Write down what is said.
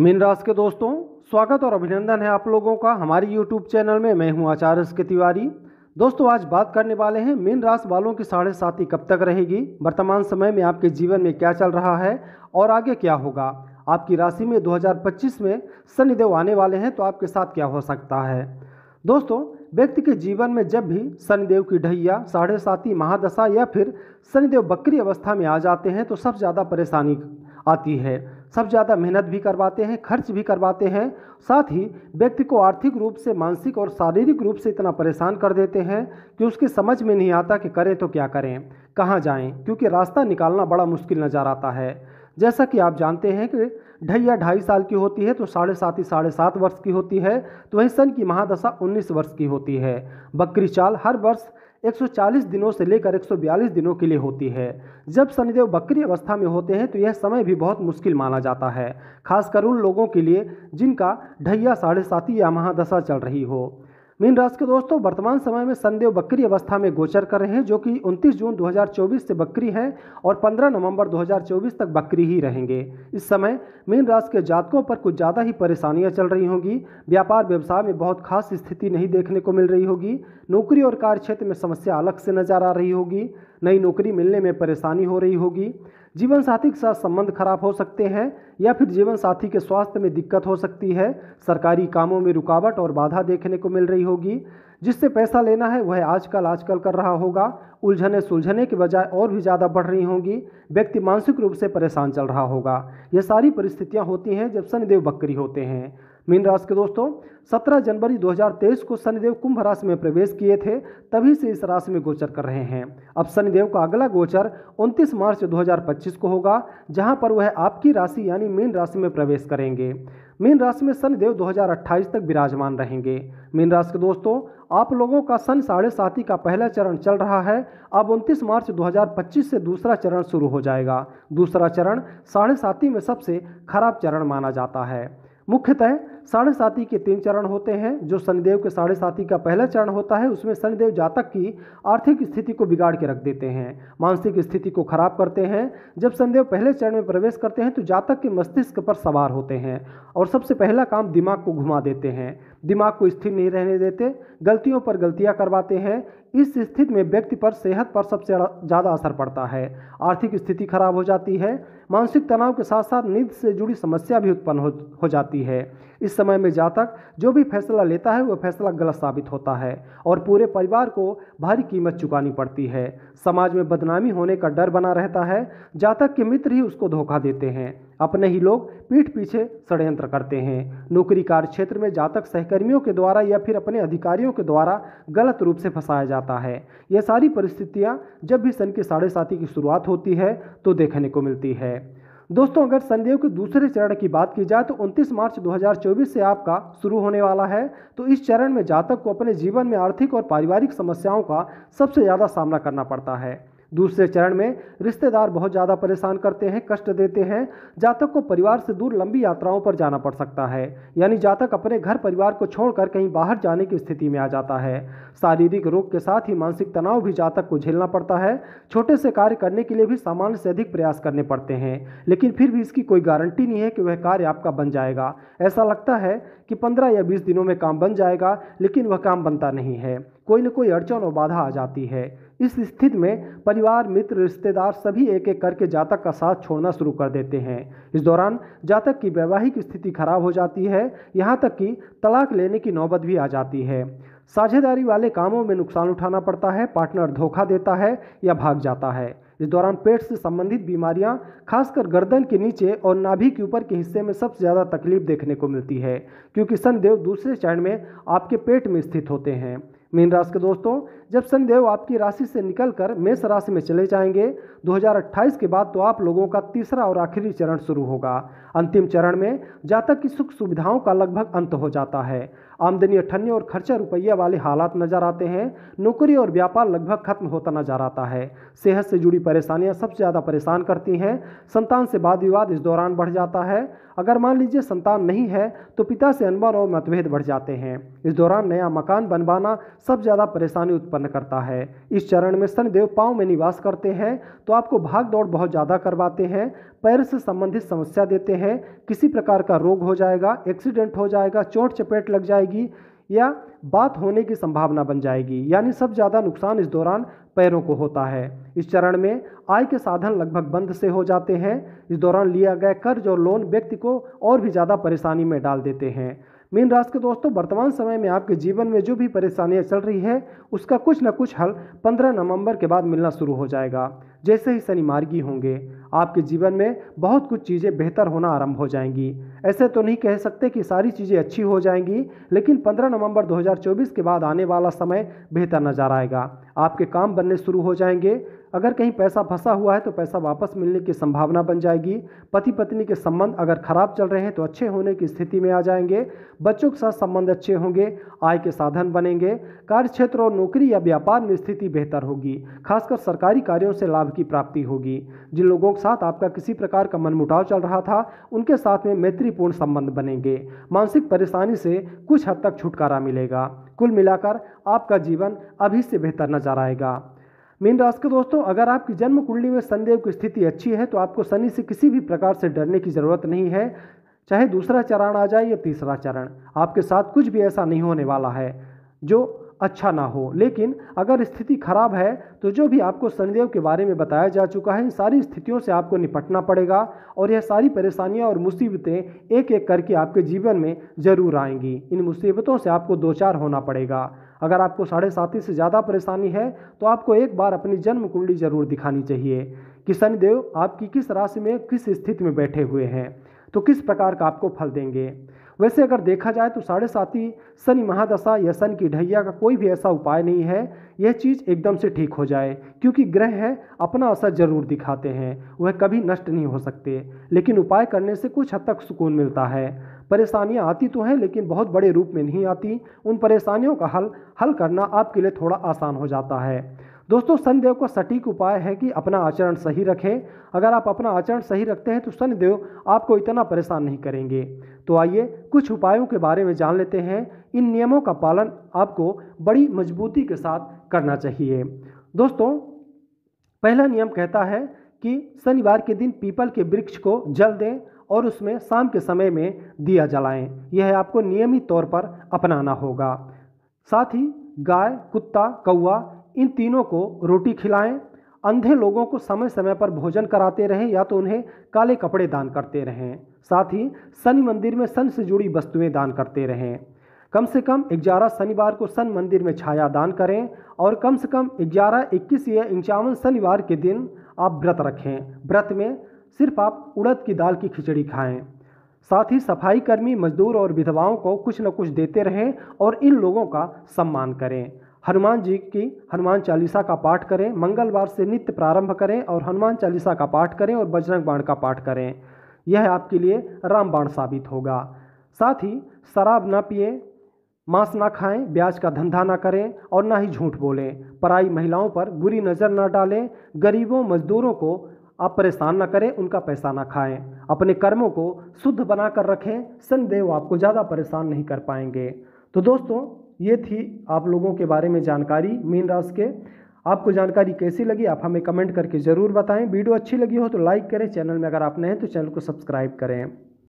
mean राशि के दोस्तों स्वागत और अभिनंदन है आप लोगों का हमारे यूट्यूब चैनल में मैं हूं आचार्य के तिवारी दोस्तों आज बात करने वाले हैं मीन राशि वालों की साढ़े साथी कब तक रहेगी वर्तमान समय में आपके जीवन में क्या चल रहा है और आगे क्या होगा आपकी राशि में 2025 में शनिदेव आने वाले हैं तो आपके साथ क्या हो सकता है दोस्तों व्यक्ति के जीवन में जब भी शनिदेव की ढैया साढ़े साथी महादशा या फिर शनिदेव बकरी अवस्था में आ जाते हैं तो सबसे ज़्यादा परेशानी आती है सब ज़्यादा मेहनत भी करवाते हैं खर्च भी करवाते हैं साथ ही व्यक्ति को आर्थिक रूप से मानसिक और शारीरिक रूप से इतना परेशान कर देते हैं कि उसकी समझ में नहीं आता कि करें तो क्या करें कहाँ जाएं क्योंकि रास्ता निकालना बड़ा मुश्किल नज़र आता है जैसा कि आप जानते हैं कि ढैया ढाई साल की होती है तो साढ़े सात ही साढ़े सात वर्ष की होती है तो वहीं सन की महादशा उन्नीस वर्ष की होती है बकरी चाल हर वर्ष 140 दिनों से लेकर 142 दिनों के लिए होती है जब शनिदेव बकरी अवस्था में होते हैं तो यह समय भी बहुत मुश्किल माना जाता है खासकर उन लोगों के लिए जिनका ढैया साढ़े साती या महादशा चल रही हो मीन राशि के दोस्तों वर्तमान समय में संदेव बकरी अवस्था में गोचर कर रहे हैं जो कि 29 जून 2024 से बकरी हैं और 15 नवंबर 2024 तक बकरी ही रहेंगे इस समय मीन राशि के जातकों पर कुछ ज़्यादा ही परेशानियां चल रही होंगी व्यापार व्यवसाय में बहुत खास स्थिति नहीं देखने को मिल रही होगी नौकरी और कार्य क्षेत्र में समस्या अलग से नजर आ रही होगी नई नौकरी मिलने में परेशानी हो रही होगी जीवन साथी के साथ संबंध खराब हो सकते हैं या फिर जीवन साथी के स्वास्थ्य में दिक्कत हो सकती है सरकारी कामों में रुकावट और बाधा देखने को मिल रही होगी जिससे पैसा लेना है वह आजकल आजकल कर रहा होगा उलझने सुलझने के बजाय और भी ज़्यादा बढ़ रही होंगी व्यक्ति मानसिक रूप से परेशान चल रहा होगा यह सारी परिस्थितियाँ होती हैं जब शनिदेव बकरी होते हैं मीन राशि के दोस्तों 17 जनवरी 2023 को शनिदेव कुंभ राशि में प्रवेश किए थे तभी से इस राशि में गोचर कर रहे हैं अब शनिदेव का अगला गोचर 29 मार्च 2025 को होगा जहां पर वह आपकी राशि यानी मीन राशि में प्रवेश करेंगे मीन राशि में शनिदेव 2028 तक विराजमान रहेंगे मीन राशि के दोस्तों आप लोगों का सन साढ़े साथी का पहला चरण चल रहा है अब 29 मार्च 2025 से दूसरा चरण शुरू हो जाएगा दूसरा चरण साढ़े साथी में सबसे खराब चरण माना जाता है मुख्यतः साढ़े साथी के तीन चरण होते हैं जो शनिदेव के साढ़े साथी का पहला चरण होता है उसमें शनिदेव जातक की आर्थिक स्थिति को बिगाड़ के रख देते हैं मानसिक स्थिति को खराब करते हैं जब शनिदेव पहले चरण में प्रवेश करते हैं तो जातक के मस्तिष्क पर सवार होते हैं और सबसे पहला काम दिमाग को घुमा देते हैं दिमाग को स्थिर नहीं रहने देते गलतियों पर गलतियाँ करवाते हैं इस स्थिति में व्यक्ति पर सेहत पर सबसे ज़्यादा असर पड़ता है आर्थिक स्थिति खराब हो जाती है मानसिक तनाव के साथ साथ नींद से जुड़ी समस्या भी उत्पन्न हो, हो जाती है इस इस समय में जातक जो भी फैसला लेता है वह फैसला गलत साबित होता है और पूरे परिवार को भारी कीमत चुकानी पड़ती है समाज में बदनामी होने का डर बना रहता है जातक के मित्र ही उसको धोखा देते हैं अपने ही लोग पीठ पीछे षडयंत्र करते हैं नौकरी कार्य क्षेत्र में जातक सहकर्मियों के द्वारा या फिर अपने अधिकारियों के द्वारा गलत रूप से फंसाया जाता है यह सारी परिस्थितियाँ जब भी सन के साढ़े साथी की शुरुआत होती है तो देखने को मिलती है दोस्तों अगर संदेह के दूसरे चरण की बात की जाए तो 29 मार्च 2024 से आपका शुरू होने वाला है तो इस चरण में जातक को अपने जीवन में आर्थिक और पारिवारिक समस्याओं का सबसे ज़्यादा सामना करना पड़ता है दूसरे चरण में रिश्तेदार बहुत ज़्यादा परेशान करते हैं कष्ट देते हैं जातक को परिवार से दूर लंबी यात्राओं पर जाना पड़ सकता है यानी जातक अपने घर परिवार को छोड़कर कहीं बाहर जाने की स्थिति में आ जाता है शारीरिक रोग के साथ ही मानसिक तनाव भी जातक को झेलना पड़ता है छोटे से कार्य करने के लिए भी सामान्य से अधिक प्रयास करने पड़ते हैं लेकिन फिर भी इसकी कोई गारंटी नहीं है कि वह कार्य आपका बन जाएगा ऐसा लगता है कि पंद्रह या बीस दिनों में काम बन जाएगा लेकिन वह काम बनता नहीं है कोई न कोई अड़चन और बाधा आ जाती है इस स्थिति में परिवार मित्र रिश्तेदार सभी एक एक करके जातक का साथ छोड़ना शुरू कर देते हैं इस दौरान जातक की वैवाहिक स्थिति खराब हो जाती है यहाँ तक कि तलाक लेने की नौबत भी आ जाती है साझेदारी वाले कामों में नुकसान उठाना पड़ता है पार्टनर धोखा देता है या भाग जाता है इस दौरान पेट से संबंधित बीमारियां खासकर गर्दन के नीचे और नाभि के ऊपर के हिस्से में सबसे ज़्यादा तकलीफ देखने को मिलती है क्योंकि सनदेव दूसरे चरण में आपके पेट में स्थित होते हैं मीन राशि के दोस्तों जब शनिदेव आपकी राशि से निकलकर मेष राशि में चले जाएंगे 2028 के बाद तो आप लोगों का तीसरा और आखिरी चरण शुरू होगा अंतिम चरण में जातक की सुख सुविधाओं का लगभग अंत हो जाता है आमदनी अठन्य और खर्चा रुपया वाले हालात नजर आते हैं नौकरी और व्यापार लगभग खत्म होता नजर आता है सेहत से जुड़ी परेशानियां सबसे ज़्यादा परेशान करती हैं संतान से वाद विवाद इस दौरान बढ़ जाता है अगर मान लीजिए संतान नहीं है तो पिता से अनबन और मतभेद बढ़ जाते हैं इस दौरान नया मकान बनवाना सब ज़्यादा परेशानी उत्पन्न उत्पन्न करता है इस चरण में शनिदेव पाँव में निवास करते हैं तो आपको भाग दौड़ बहुत ज़्यादा करवाते हैं पैर से संबंधित समस्या देते हैं किसी प्रकार का रोग हो जाएगा एक्सीडेंट हो जाएगा चोट चपेट लग जाएगी या बात होने की संभावना बन जाएगी यानी सब ज़्यादा नुकसान इस दौरान पैरों को होता है इस चरण में आय के साधन लगभग बंद से हो जाते हैं इस दौरान लिया गया कर्ज और लोन व्यक्ति को और भी ज़्यादा परेशानी में डाल देते हैं मीन राशि के दोस्तों वर्तमान समय में आपके जीवन में जो भी परेशानियाँ चल रही है उसका कुछ ना कुछ हल पंद्रह नवंबर के बाद मिलना शुरू हो जाएगा जैसे ही शनि मार्गी होंगे आपके जीवन में बहुत कुछ चीज़ें बेहतर होना आरंभ हो जाएंगी ऐसे तो नहीं कह सकते कि सारी चीज़ें अच्छी हो जाएंगी लेकिन 15 नवंबर 2024 के बाद आने वाला समय बेहतर नजर आएगा आपके काम बनने शुरू हो जाएंगे अगर कहीं पैसा फंसा हुआ है तो पैसा वापस मिलने की संभावना बन जाएगी पति पत्नी के संबंध अगर खराब चल रहे हैं तो अच्छे होने की स्थिति में आ जाएंगे बच्चों के साथ संबंध अच्छे होंगे आय के साधन बनेंगे कार्य क्षेत्र और नौकरी या व्यापार में स्थिति बेहतर होगी खासकर सरकारी कार्यों से लाभ की प्राप्ति होगी जिन लोगों के साथ आपका किसी प्रकार का मनमुटाव चल रहा था उनके साथ में मैत्रीपूर्ण संबंध बनेंगे मानसिक परेशानी से कुछ हद तक छुटकारा मिलेगा कुल मिलाकर आपका जीवन अभी से बेहतर नजर आएगा मीन राशि के दोस्तों अगर आपकी जन्म कुंडली में शनिदेव की स्थिति अच्छी है तो आपको शनि से किसी भी प्रकार से डरने की ज़रूरत नहीं है चाहे दूसरा चरण आ जाए या तीसरा चरण आपके साथ कुछ भी ऐसा नहीं होने वाला है जो अच्छा ना हो लेकिन अगर स्थिति खराब है तो जो भी आपको शनिदेव के बारे में बताया जा चुका है इन सारी स्थितियों से आपको निपटना पड़ेगा और यह सारी परेशानियां और मुसीबतें एक एक करके आपके जीवन में ज़रूर आएंगी इन मुसीबतों से आपको दो चार होना पड़ेगा अगर आपको साढ़े साथी से ज़्यादा परेशानी है तो आपको एक बार अपनी जन्म कुंडली जरूर दिखानी चाहिए कि शनिदेव आपकी किस राशि में किस स्थिति में बैठे हुए हैं तो किस प्रकार का आपको फल देंगे वैसे अगर देखा जाए तो साढ़े साथी शनि महादशा या शनि की ढैया का कोई भी ऐसा उपाय नहीं है यह चीज़ एकदम से ठीक हो जाए क्योंकि ग्रह है अपना असर जरूर दिखाते हैं वह कभी नष्ट नहीं हो सकते लेकिन उपाय करने से कुछ हद तक सुकून मिलता है परेशानियाँ आती तो हैं लेकिन बहुत बड़े रूप में नहीं आती उन परेशानियों का हल हल करना आपके लिए थोड़ा आसान हो जाता है दोस्तों शनिदेव का सटीक उपाय है कि अपना आचरण सही रखें अगर आप अपना आचरण सही रखते हैं तो शनिदेव आपको इतना परेशान नहीं करेंगे तो आइए कुछ उपायों के बारे में जान लेते हैं इन नियमों का पालन आपको बड़ी मजबूती के साथ करना चाहिए दोस्तों पहला नियम कहता है कि शनिवार के दिन पीपल के वृक्ष को जल दें और उसमें शाम के समय में दिया जलाएं यह आपको नियमित तौर पर अपनाना होगा साथ ही गाय कुत्ता कौआ इन तीनों को रोटी खिलाएं अंधे लोगों को समय समय पर भोजन कराते रहें या तो उन्हें काले कपड़े दान करते रहें साथ ही शनि मंदिर में सन से जुड़ी वस्तुएं दान करते रहें कम से कम ग्यारह शनिवार को सन मंदिर में छाया दान करें और कम से कम ग्यारह इक्कीस या इक्यावन शनिवार के दिन आप व्रत रखें व्रत में सिर्फ आप उड़द की दाल की खिचड़ी खाएं साथ ही सफाई कर्मी मजदूर और विधवाओं को कुछ न कुछ देते रहें और इन लोगों का सम्मान करें हनुमान जी की हनुमान चालीसा का पाठ करें मंगलवार से नित्य प्रारंभ करें और हनुमान चालीसा का पाठ करें और बजरंग बाण का पाठ करें यह आपके लिए रामबाण साबित होगा साथ ही शराब ना पिए मांस ना खाएं ब्याज का धंधा ना करें और ना ही झूठ बोलें पराई महिलाओं पर बुरी नज़र ना डालें गरीबों मजदूरों को आप परेशान ना करें उनका पैसा ना खाएं अपने कर्मों को शुद्ध बना कर रखें संदेव आपको ज़्यादा परेशान नहीं कर पाएंगे तो दोस्तों ये थी आप लोगों के बारे में जानकारी मीन राशि के आपको जानकारी कैसी लगी आप हमें कमेंट करके ज़रूर बताएं वीडियो अच्छी लगी हो तो लाइक करें चैनल में अगर आप नए हैं तो चैनल को सब्सक्राइब करें